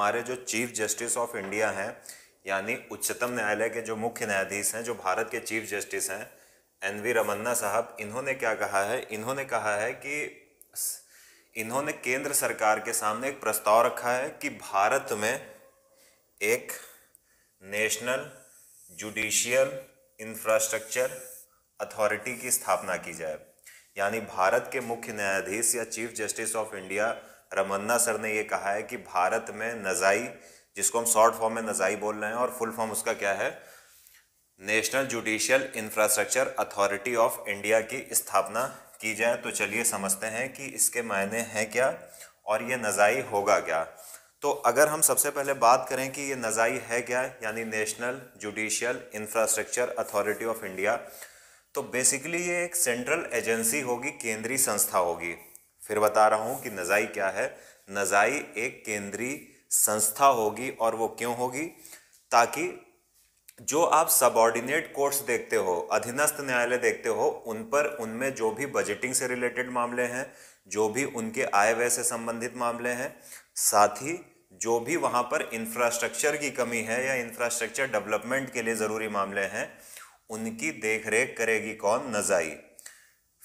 हमारे जो chief justice of India हैं यानी उच्चतम न्यायालय के जो मुख्य न्यायाधीश हैं जो भारत के चीफ जस्टिस हैं एन वी रमन्ना साहब इन्होंने क्या कहा है इन्होंने कहा है कि इन्होंने केंद्र सरकार के सामने एक प्रस्ताव रखा है कि भारत में एक नेशनल जुडिशियल इंफ्रास्ट्रक्चर अथॉरिटी की स्थापना की जाए यानी भारत के मुख्य न्यायाधीश या chief justice of India Ramanna sir ने ये कहा है कि भारत में नज़ाई जिसको हम शॉर्ट फॉर्म में नज़ाई बोल रहे हैं और फुल फॉर्म उसका क्या है national judicial infrastructure authority of India की स्थापना की जाए तो चलिए समझते हैं कि इसके मायने हैं क्या और ये नज़ाई होगा क्या तो अगर हम सबसे पहले बात करें कि ये नज़ाई है क्या यानी national judicial infrastructure authority of India तो बेसिकली ये एक सेंट्रल एजेंसी होगी केंद्रीय संस्था होगी फिर बता रहा हूँ कि नज़ाई क्या है नज़ाई एक केंद्रीय संस्था होगी और वो क्यों होगी ताकि जो आप सबऑर्डिनेट कोर्ट्स देखते हो अधीनस्थ न्यायालय देखते हो उन पर उनमें जो भी बजटिंग से रिलेटेड मामले हैं जो भी उनके आय व्यय से संबंधित मामले हैं साथ ही जो भी वहाँ पर इंफ्रास्ट्रक्चर की कमी है या इंफ्रास्ट्रक्चर डेवलपमेंट के लिए ज़रूरी मामले हैं उनकी देखरेख करेगी कौन नज़ाई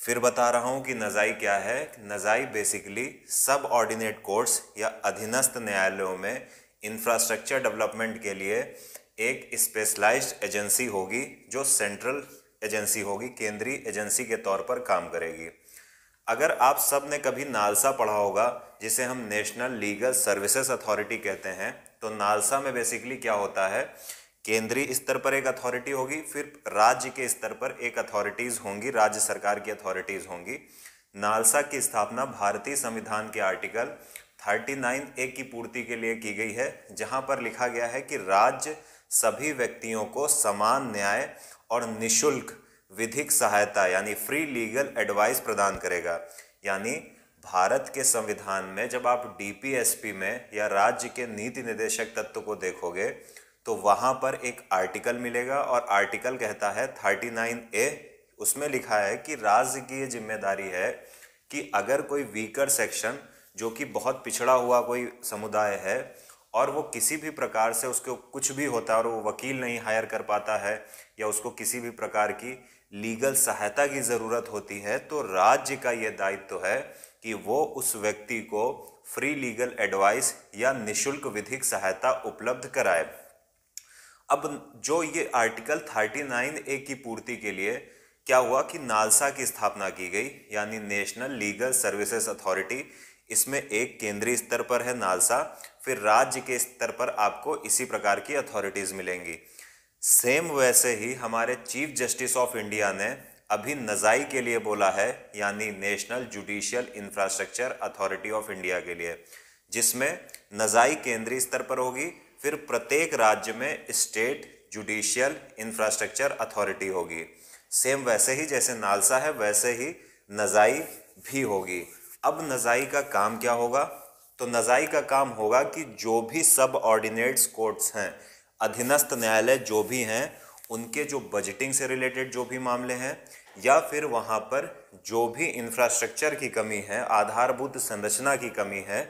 फिर बता रहा हूँ कि नज़ाई क्या है नज़ाई बेसिकली सब ऑर्डिनेट कोर्ट्स या अधीनस्थ न्यायालयों में इंफ्रास्ट्रक्चर डेवलपमेंट के लिए एक स्पेशलाइज्ड एजेंसी होगी जो सेंट्रल एजेंसी होगी केंद्रीय एजेंसी के तौर पर काम करेगी अगर आप सब ने कभी नालसा पढ़ा होगा जिसे हम नेशनल लीगल सर्विसेज अथॉरिटी कहते हैं तो नालसा में बेसिकली क्या होता है केंद्रीय स्तर पर एक अथॉरिटी होगी फिर राज्य के स्तर पर एक अथॉरिटीज होंगी राज्य सरकार की अथॉरिटीज होंगी नालसा की स्थापना भारतीय संविधान के आर्टिकल 39 ए की पूर्ति के लिए की गई है जहां पर लिखा गया है कि राज्य सभी व्यक्तियों को समान न्याय और निशुल्क विधिक सहायता यानी फ्री लीगल एडवाइस प्रदान करेगा यानी भारत के संविधान में जब आप डीपीएसपी में या राज्य के नीति निदेशक तत्व को देखोगे तो वहाँ पर एक आर्टिकल मिलेगा और आर्टिकल कहता है थर्टी नाइन ए उसमें लिखा है कि राज्य की ये जिम्मेदारी है कि अगर कोई वीकर सेक्शन जो कि बहुत पिछड़ा हुआ कोई समुदाय है और वो किसी भी प्रकार से उसको कुछ भी होता है और वो वकील नहीं हायर कर पाता है या उसको किसी भी प्रकार की लीगल सहायता की ज़रूरत होती है तो राज्य का ये दायित्व तो है कि वो उस व्यक्ति को फ्री लीगल एडवाइस या निशुल्क विधिक सहायता उपलब्ध कराए अब जो ये आर्टिकल थर्टी नाइन ए की पूर्ति के लिए क्या हुआ कि नालसा की स्थापना की गई यानी नेशनल लीगल सर्विसेज अथॉरिटी इसमें एक केंद्रीय स्तर पर है नालसा फिर राज्य के स्तर पर आपको इसी प्रकार की अथॉरिटीज मिलेंगी सेम वैसे ही हमारे चीफ जस्टिस ऑफ इंडिया ने अभी नजाई के लिए बोला है यानी national judicial infrastructure authority of India के लिए जिसमें नजाई केंद्रीय स्तर पर होगी फिर प्रत्येक राज्य में स्टेट जुडिशियल इंफ्रास्ट्रक्चर अथॉरिटी होगी सेम वैसे ही जैसे नालसा है वैसे ही नज़ाई भी होगी अब नज़ाई का काम क्या होगा तो नज़ाई का काम होगा कि जो भी सब ऑर्डिनेट्स कोर्ट्स हैं अधीनस्थ न्यायालय जो भी हैं उनके जो बजटिंग से रिलेटेड जो भी मामले हैं या फिर वहाँ पर जो भी इंफ्रास्ट्रक्चर की कमी है आधारभूत संरचना की कमी है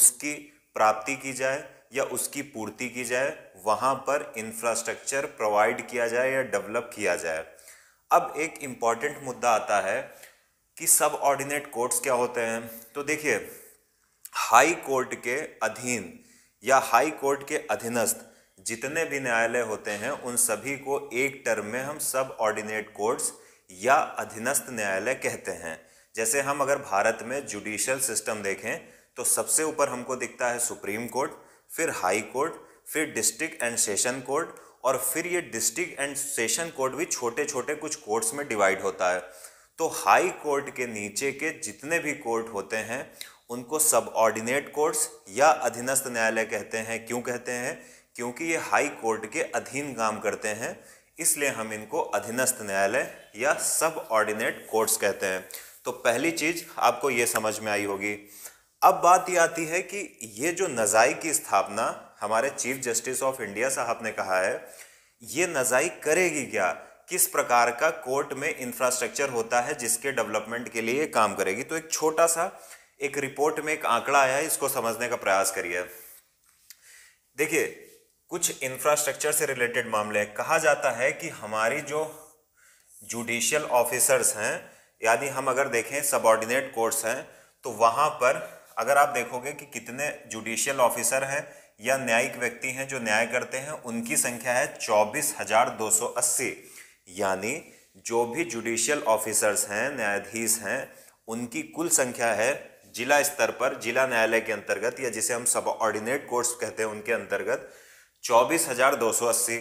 उसकी प्राप्ति की जाए या उसकी पूर्ति की जाए वहाँ पर इंफ्रास्ट्रक्चर प्रोवाइड किया जाए या डेवलप किया जाए अब एक इम्पॉर्टेंट मुद्दा आता है कि सब ऑर्डिनेट कोर्ट्स क्या होते हैं तो देखिए हाई कोर्ट के अधीन या हाई कोर्ट के अधीनस्थ जितने भी न्यायालय होते हैं उन सभी को एक टर्म में हम सब ऑर्डिनेट कोर्ट्स या अधीनस्थ न्यायालय कहते हैं जैसे हम अगर भारत में जुडिशल सिस्टम देखें तो सबसे ऊपर हमको दिखता है सुप्रीम कोर्ट फिर हाई कोर्ट फिर डिस्ट्रिक्ट एंड सेशन कोर्ट और फिर ये डिस्ट्रिक्ट एंड सेशन कोर्ट भी छोटे छोटे कुछ कोर्ट्स में डिवाइड होता है तो हाई कोर्ट के नीचे के जितने भी कोर्ट होते हैं उनको सब ऑर्डिनेट कोर्ट्स या अधीनस्थ न्यायालय कहते हैं क्यों कहते हैं क्योंकि ये हाई कोर्ट के अधीन काम करते हैं इसलिए हम इनको अधीनस्थ न्यायालय या सब ऑर्डिनेट कोर्ट्स कहते हैं तो पहली चीज़ आपको ये समझ में आई होगी अब बात यह आती है कि ये जो नज़ाई की स्थापना हमारे चीफ जस्टिस ऑफ इंडिया साहब ने कहा है ये नज़ाई करेगी क्या किस प्रकार का कोर्ट में इंफ्रास्ट्रक्चर होता है जिसके डेवलपमेंट के लिए काम करेगी तो एक छोटा सा एक रिपोर्ट में एक आंकड़ा आया है इसको समझने का प्रयास करिए देखिए कुछ इंफ्रास्ट्रक्चर से रिलेटेड मामले हैं कहा जाता है कि हमारी जो जुडिशियल ऑफिसर्स हैं यानी हम अगर देखें सबॉर्डिनेट कोर्ट्स हैं तो वहां पर अगर आप देखोगे कि कितने जुडिशियल ऑफिसर हैं या न्यायिक व्यक्ति हैं जो न्याय करते हैं उनकी संख्या है चौबीस हजार दो सौ अस्सी यानी जो भी जुडिशियल ऑफिसर्स हैं न्यायाधीश हैं उनकी कुल संख्या है जिला स्तर पर जिला न्यायालय के अंतर्गत या जिसे हम सब ऑर्डिनेट कोर्स कहते हैं उनके अंतर्गत चौबीस हजार दो सौ अस्सी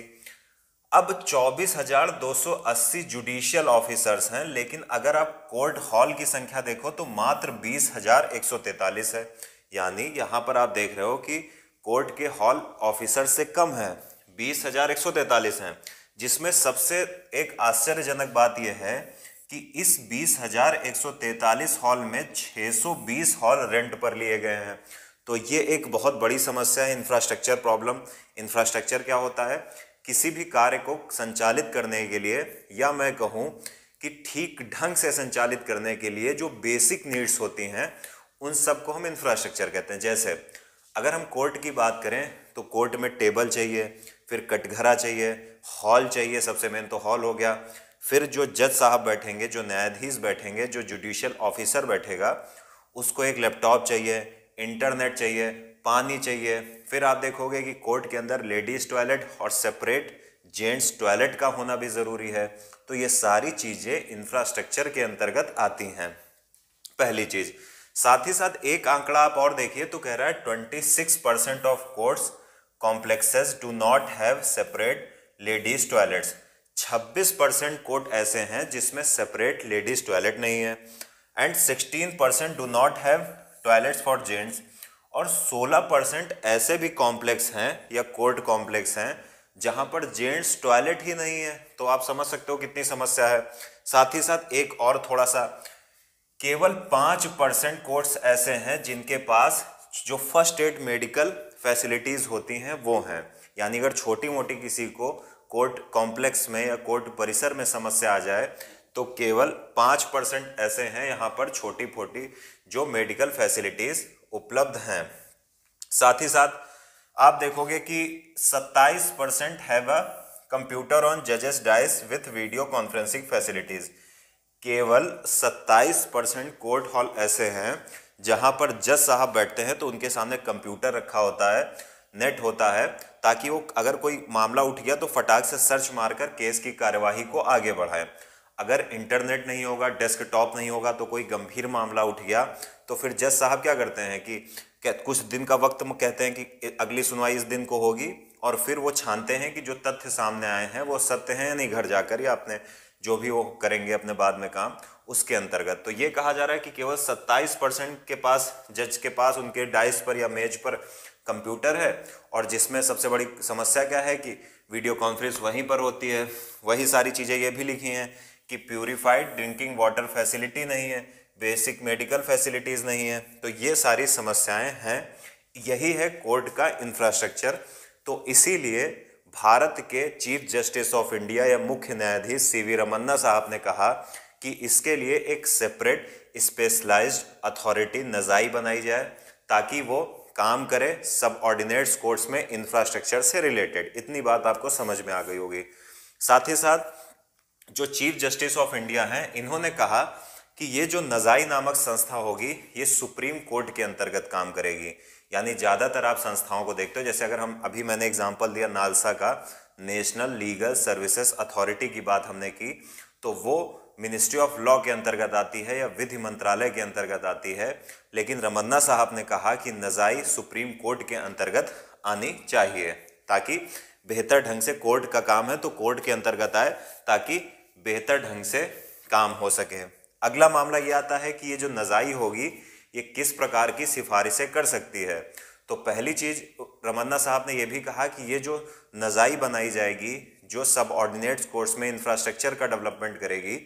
अब 24,280 जुडिशियल ऑफिसर्स हैं लेकिन अगर आप कोर्ट हॉल की संख्या देखो तो मात्र 20,143 है यानी यहाँ पर आप देख रहे हो कि कोर्ट के हॉल ऑफिसर से कम है 20,143 हैं जिसमें सबसे एक आश्चर्यजनक बात यह है कि इस 20,143 हॉल में 620 हॉल रेंट पर लिए गए हैं तो ये एक बहुत बड़ी समस्या है इंफ्रास्ट्रक्चर प्रॉब्लम इंफ्रास्ट्रक्चर क्या होता है किसी भी कार्य को संचालित करने के लिए या मैं कहूँ कि ठीक ढंग से संचालित करने के लिए जो बेसिक नीड्स होती हैं उन सबको हम इंफ्रास्ट्रक्चर कहते हैं जैसे अगर हम कोर्ट की बात करें तो कोर्ट में टेबल चाहिए फिर कटघरा चाहिए हॉल चाहिए सबसे मेन तो हॉल हो गया फिर जो जज साहब बैठेंगे जो न्यायाधीश बैठेंगे जो जुडिशियल ऑफिसर बैठेगा उसको एक लैपटॉप चाहिए इंटरनेट चाहिए पानी चाहिए फिर आप देखोगे कि कोर्ट के अंदर लेडीज़ टॉयलेट और सेपरेट जेंट्स टॉयलेट का होना भी ज़रूरी है तो ये सारी चीज़ें इंफ्रास्ट्रक्चर के अंतर्गत आती हैं पहली चीज़ साथ ही साथ एक आंकड़ा आप और देखिए तो कह रहा है twenty six percent of courts complexes do not have separate ladies toilets छब्बीस परसेंट कोर्ट ऐसे हैं जिसमें सेपरेट लेडीज टॉयलेट नहीं है and sixteen percent do not have toilets for gents और 16 परसेंट ऐसे भी कॉम्प्लेक्स हैं या कोर्ट कॉम्प्लेक्स हैं जहां पर जेंट्स टॉयलेट ही नहीं है तो आप समझ सकते हो कितनी समस्या है साथ ही साथ एक और थोड़ा सा केवल पाँच परसेंट कोर्ट्स ऐसे हैं जिनके पास जो फर्स्ट एड मेडिकल फैसिलिटीज़ होती हैं वो हैं यानी अगर छोटी मोटी किसी को कोर्ट कॉम्प्लेक्स में या कोर्ट परिसर में समस्या आ जाए तो केवल पाँच परसेंट ऐसे हैं यहाँ पर छोटी फोटी जो मेडिकल फैसिलिटीज़ उपलब्ध हैं साथ ही साथ आप देखोगे कि 27 percent have a computer on जजेस dais with video conferencing facilities केवल 27 परसेंट कोर्ट हॉल ऐसे हैं जहां पर जज साहब बैठते हैं तो उनके सामने कंप्यूटर रखा होता है नेट होता है ताकि वो अगर कोई मामला उठ गया तो फटाक से सर्च मारकर केस की कार्यवाही को आगे बढ़ाएं अगर इंटरनेट नहीं होगा डेस्कटॉप नहीं होगा तो कोई गंभीर मामला उठ गया तो फिर जज साहब क्या करते हैं कि कुछ दिन का वक्त कहते हैं कि अगली सुनवाई इस दिन को होगी और फिर वो छानते हैं कि जो तथ्य सामने आए हैं वो सत्य हैं या नहीं घर जाकर या अपने जो भी वो करेंगे अपने बाद में काम उसके अंतर्गत तो ये कहा जा रहा है कि केवल 27 परसेंट के पास जज के पास उनके डाइस पर या मेज पर कंप्यूटर है और जिसमें सबसे बड़ी समस्या क्या है कि वीडियो कॉन्फ्रेंस वहीं पर होती है वही सारी चीज़ें ये भी लिखी हैं कि प्योरीफाइड ड्रिंकिंग वाटर फैसिलिटी नहीं है बेसिक मेडिकल फैसिलिटीज़ नहीं है तो ये सारी समस्याएं हैं यही है कोर्ट का इंफ्रास्ट्रक्चर तो इसीलिए भारत के चीफ जस्टिस ऑफ इंडिया या मुख्य न्यायाधीश सी वी रमन्ना साहब ने कहा कि इसके लिए एक सेपरेट स्पेशलाइज्ड अथॉरिटी नज़ाई बनाई जाए ताकि वो काम करे सब ऑर्डिनेट्स कोर्ट्स में इंफ्रास्ट्रक्चर से रिलेटेड इतनी बात आपको समझ में आ गई होगी साथ ही साथ जो चीफ जस्टिस ऑफ इंडिया हैं इन्होंने कहा कि ये जो नज़ाई नामक संस्था होगी ये सुप्रीम कोर्ट के अंतर्गत काम करेगी यानी ज़्यादातर आप संस्थाओं को देखते हो जैसे अगर हम अभी मैंने एग्जाम्पल दिया नालसा का नेशनल लीगल सर्विसेज अथॉरिटी की बात हमने की तो वो मिनिस्ट्री ऑफ लॉ के अंतर्गत आती है या विधि मंत्रालय के अंतर्गत आती है लेकिन रमन्ना साहब ने कहा कि नज़ाई सुप्रीम कोर्ट के अंतर्गत आनी चाहिए ताकि बेहतर ढंग से कोर्ट का काम है तो कोर्ट के अंतर्गत आए ताकि बेहतर ढंग से काम हो सके अगला मामला ये आता है कि ये जो नज़ाई होगी ये किस प्रकार की सिफारिशें कर सकती है तो पहली चीज़ रमन्ना साहब ने यह भी कहा कि ये जो नज़ाई बनाई जाएगी जो सब ऑर्डिनेट कोर्स में इंफ्रास्ट्रक्चर का डेवलपमेंट करेगी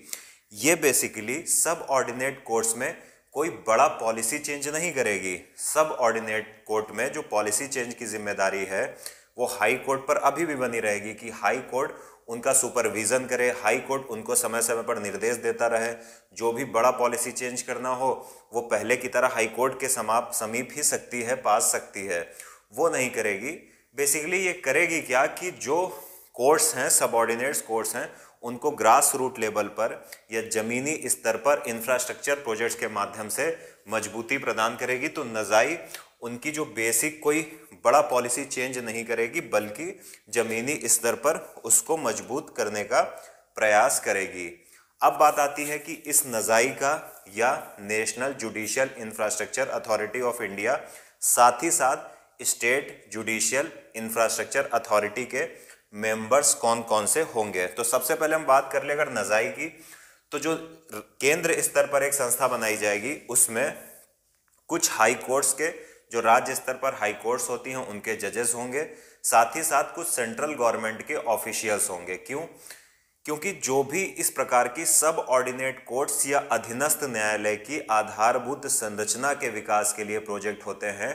ये बेसिकली सब ऑर्डिनेट कोर्स में कोई बड़ा पॉलिसी चेंज नहीं करेगी सब ऑर्डिनेट कोर्ट में जो पॉलिसी चेंज की जिम्मेदारी है वो हाई कोर्ट पर अभी भी बनी रहेगी कि हाई कोर्ट उनका सुपरविजन करे हाई कोर्ट उनको समय समय पर निर्देश देता रहे जो भी बड़ा पॉलिसी चेंज करना हो वो पहले की तरह हाई कोर्ट के समाप समीप ही सकती है पास सकती है वो नहीं करेगी बेसिकली ये करेगी क्या कि जो कोर्ट्स हैं सबऑर्डिनेट्स कोर्ट्स हैं उनको ग्रास रूट लेवल पर या ज़मीनी स्तर पर इंफ्रास्ट्रक्चर प्रोजेक्ट्स के माध्यम से मजबूती प्रदान करेगी तो नज़ाई उनकी जो बेसिक कोई बड़ा पॉलिसी चेंज नहीं करेगी बल्कि जमीनी स्तर पर उसको मजबूत करने का प्रयास करेगी अब बात आती है कि इस नज़ाई का या national judicial infrastructure authority of India साथ ही साथ स्टेट जुडिशियल इंफ्रास्ट्रक्चर अथॉरिटी के मेंबर्स कौन कौन से होंगे तो सबसे पहले हम बात कर ले अगर नज़ाई की तो जो केंद्र स्तर पर एक संस्था बनाई जाएगी उसमें कुछ हाई कोर्ट्स के जो राज्य स्तर पर हाई कोर्ट्स होती हैं उनके जजेस होंगे साथ ही साथ कुछ सेंट्रल गवर्नमेंट के ऑफिशियल्स होंगे क्यों क्योंकि जो भी इस प्रकार की सब ऑर्डिनेट कोर्ट्स या अधीनस्थ न्यायालय की आधारभूत संरचना के विकास के लिए प्रोजेक्ट होते हैं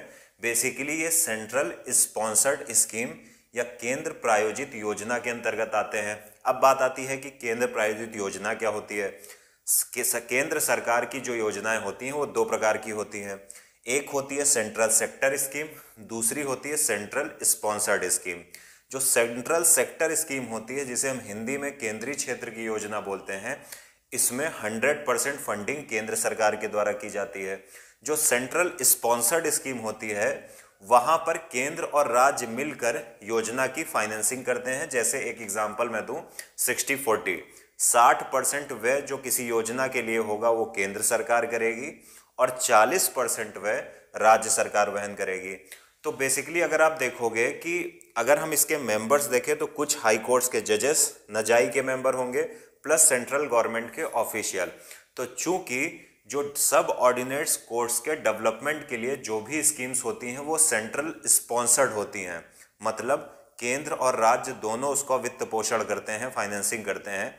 बेसिकली ये सेंट्रल स्पॉन्सर्ड स्कीम या केंद्र प्रायोजित योजना के अंतर्गत आते हैं अब बात आती है कि केंद्र प्रायोजित योजना क्या होती है केंद्र सरकार की जो योजनाएं होती हैं वो दो प्रकार की होती हैं एक होती है सेंट्रल सेक्टर स्कीम दूसरी होती है सेंट्रल स्पॉन्सर्ड स्कीम जो सेंट्रल सेक्टर स्कीम होती है जिसे हम हिंदी में केंद्रीय क्षेत्र की योजना बोलते हैं इसमें हंड्रेड परसेंट फंडिंग केंद्र सरकार के द्वारा की जाती है जो सेंट्रल स्पॉन्सर्ड स्कीम होती है वहाँ पर केंद्र और राज्य मिलकर योजना की फाइनेंसिंग करते हैं जैसे एक एग्जाम्पल मैं दूँ सिक्सटी फोर्टी साठ परसेंट व्यय जो किसी योजना के लिए होगा वो केंद्र सरकार करेगी और 40 परसेंट वह राज्य सरकार वहन करेगी तो बेसिकली अगर आप देखोगे कि अगर हम इसके मेंबर्स देखें तो कुछ हाई कोर्ट्स के जजेस नजाई के मेंबर होंगे प्लस सेंट्रल गवर्नमेंट के ऑफिशियल तो चूंकि जो सब ऑर्डिनेट्स कोर्ट्स के डेवलपमेंट के लिए जो भी स्कीम्स होती हैं वो सेंट्रल स्पॉन्सर्ड होती हैं मतलब केंद्र और राज्य दोनों उसका वित्त पोषण करते हैं फाइनेंसिंग करते हैं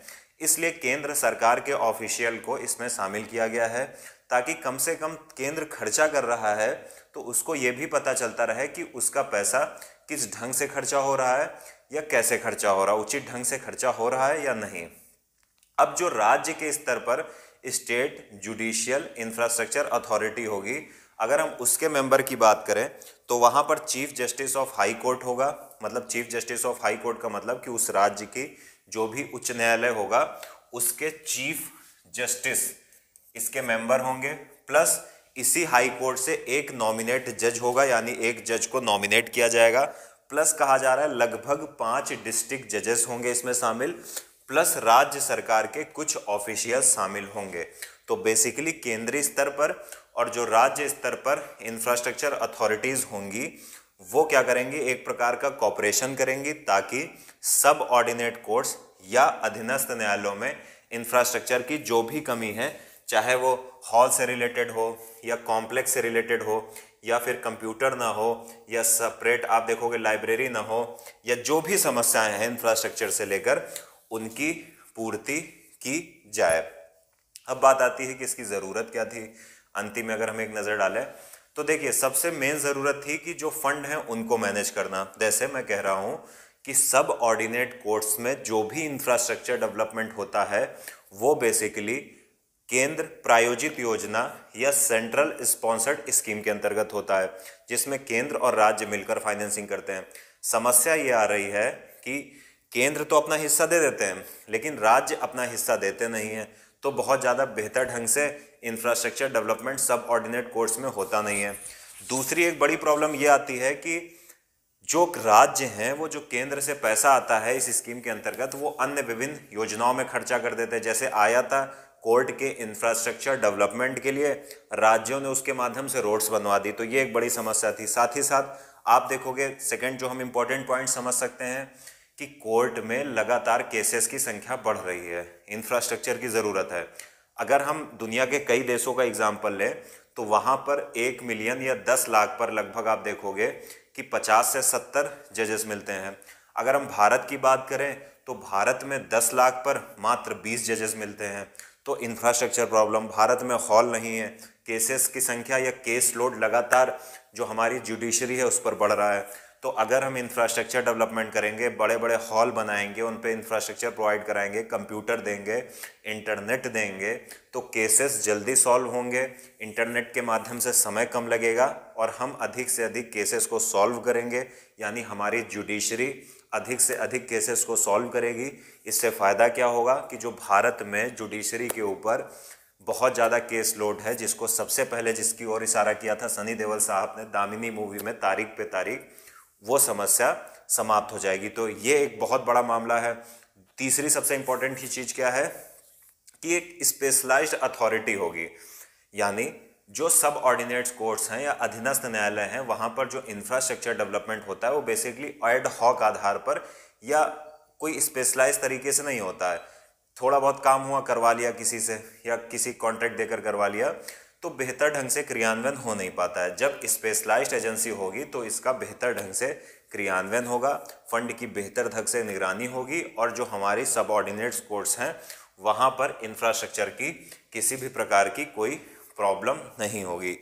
इसलिए केंद्र सरकार के ऑफिशियल को इसमें शामिल किया गया है ताकि कम से कम केंद्र खर्चा कर रहा है तो उसको ये भी पता चलता रहे कि उसका पैसा किस ढंग से खर्चा हो रहा है या कैसे खर्चा हो रहा है उचित ढंग से खर्चा हो रहा है या नहीं अब जो राज्य के स्तर पर स्टेट जुडिशियल इंफ्रास्ट्रक्चर अथॉरिटी होगी अगर हम उसके मेंबर की बात करें तो वहाँ पर chief justice of high court होगा मतलब chief justice of high court का मतलब कि उस राज्य की जो भी उच्च न्यायालय होगा उसके चीफ जस्टिस इसके मेंबर होंगे प्लस इसी हाई कोर्ट से एक नॉमिनेट जज होगा यानी एक जज को नॉमिनेट किया जाएगा प्लस कहा जा रहा है लगभग पांच डिस्ट्रिक्ट जजेस होंगे इसमें शामिल प्लस राज्य सरकार के कुछ ऑफिशियल शामिल होंगे तो बेसिकली केंद्रीय स्तर पर और जो राज्य स्तर पर इंफ्रास्ट्रक्चर अथॉरिटीज़ होंगी वो क्या करेंगी एक प्रकार का कॉपरेशन करेंगी ताकि सब ऑर्डिनेट कोर्ट्स या अधीनस्थ न्यायालयों में इंफ्रास्ट्रक्चर की जो भी कमी है चाहे वो हॉल से रिलेटेड हो या कॉम्प्लेक्स से रिलेटेड हो या फिर कंप्यूटर ना हो या सेपरेट आप देखोगे लाइब्रेरी ना हो या जो भी समस्याएं हैं इंफ्रास्ट्रक्चर से लेकर उनकी पूर्ति की जाए अब बात आती है कि इसकी ज़रूरत क्या थी अंतिम में अगर हम एक नज़र डालें तो देखिए सबसे मेन ज़रूरत थी कि जो फंड हैं उनको मैनेज करना जैसे मैं कह रहा हूँ कि सब ऑर्डिनेट कोर्ट्स में जो भी इंफ्रास्ट्रक्चर डेवलपमेंट होता है वो बेसिकली केंद्र प्रायोजित योजना या सेंट्रल स्पॉन्सर्ड स्कीम के अंतर्गत होता है जिसमें केंद्र और राज्य मिलकर फाइनेंसिंग करते हैं समस्या ये आ रही है कि केंद्र तो अपना हिस्सा दे देते हैं लेकिन राज्य अपना हिस्सा देते नहीं हैं तो बहुत ज़्यादा बेहतर ढंग से infrastructure development subordinate courts में होता नहीं है दूसरी एक बड़ी प्रॉब्लम ये आती है कि जो राज्य हैं वो जो केंद्र से पैसा आता है इस स्कीम के अंतर्गत वो अन्य विभिन्न योजनाओं में खर्चा कर देते हैं जैसे आया था कोर्ट के इंफ्रास्ट्रक्चर डेवलपमेंट के लिए राज्यों ने उसके माध्यम से रोड्स बनवा दी तो ये एक बड़ी समस्या थी साथ ही साथ आप देखोगे सेकंड जो हम इम्पोर्टेंट पॉइंट समझ सकते हैं कि कोर्ट में लगातार केसेस की संख्या बढ़ रही है इंफ्रास्ट्रक्चर की ज़रूरत है अगर हम दुनिया के कई देशों का एग्जाम्पल लें तो वहाँ पर एक मिलियन या दस लाख पर लगभग आप देखोगे कि पचास से सत्तर जजेस मिलते हैं अगर हम भारत की बात करें तो भारत में दस लाख पर मात्र बीस जजेस मिलते हैं तो इंफ्रास्ट्रक्चर प्रॉब्लम भारत में हॉल नहीं है केसेस की संख्या या केस लोड लगातार जो हमारी जुडिशरी है उस पर बढ़ रहा है तो अगर हम इंफ्रास्ट्रक्चर डेवलपमेंट करेंगे बड़े बड़े हॉल बनाएंगे उन पर इंफ्रास्ट्रक्चर प्रोवाइड कराएंगे कंप्यूटर देंगे इंटरनेट देंगे तो केसेस जल्दी सॉल्व होंगे इंटरनेट के माध्यम से समय कम लगेगा और हम अधिक से अधिक केसेस को सॉल्व करेंगे यानी हमारी जुडिशरी अधिक से अधिक केसेस को सॉल्व करेगी इससे फ़ायदा क्या होगा कि जो भारत में जुडिशरी के ऊपर बहुत ज़्यादा केस लोड है जिसको सबसे पहले जिसकी ओर इशारा किया था सनी देवल साहब ने दामिनी मूवी में तारीख पे तारीख वो समस्या समाप्त हो जाएगी तो ये एक बहुत बड़ा मामला है तीसरी सबसे इंपॉर्टेंट ही चीज़ क्या है कि एक स्पेशलाइज्ड अथॉरिटी होगी यानी जो सब ऑर्डिनेट्स कोर्ट्स हैं या अधीनस्थ न्यायालय हैं वहाँ पर जो इंफ्रास्ट्रक्चर डेवलपमेंट होता है वो बेसिकली एड हॉक आधार पर या कोई स्पेशलाइज तरीके से नहीं होता है थोड़ा बहुत काम हुआ करवा लिया किसी से या किसी कॉन्ट्रैक्ट देकर करवा लिया तो बेहतर ढंग से क्रियान्वयन हो नहीं पाता है जब स्पेशलाइज एजेंसी होगी तो इसका बेहतर ढंग से क्रियान्वयन होगा फंड की बेहतर ढंग से निगरानी होगी और जो हमारी ऑर्डिनेट्स कोर्ट्स हैं वहाँ पर इंफ्रास्ट्रक्चर की किसी भी प्रकार की कोई प्रॉब्लम नहीं होगी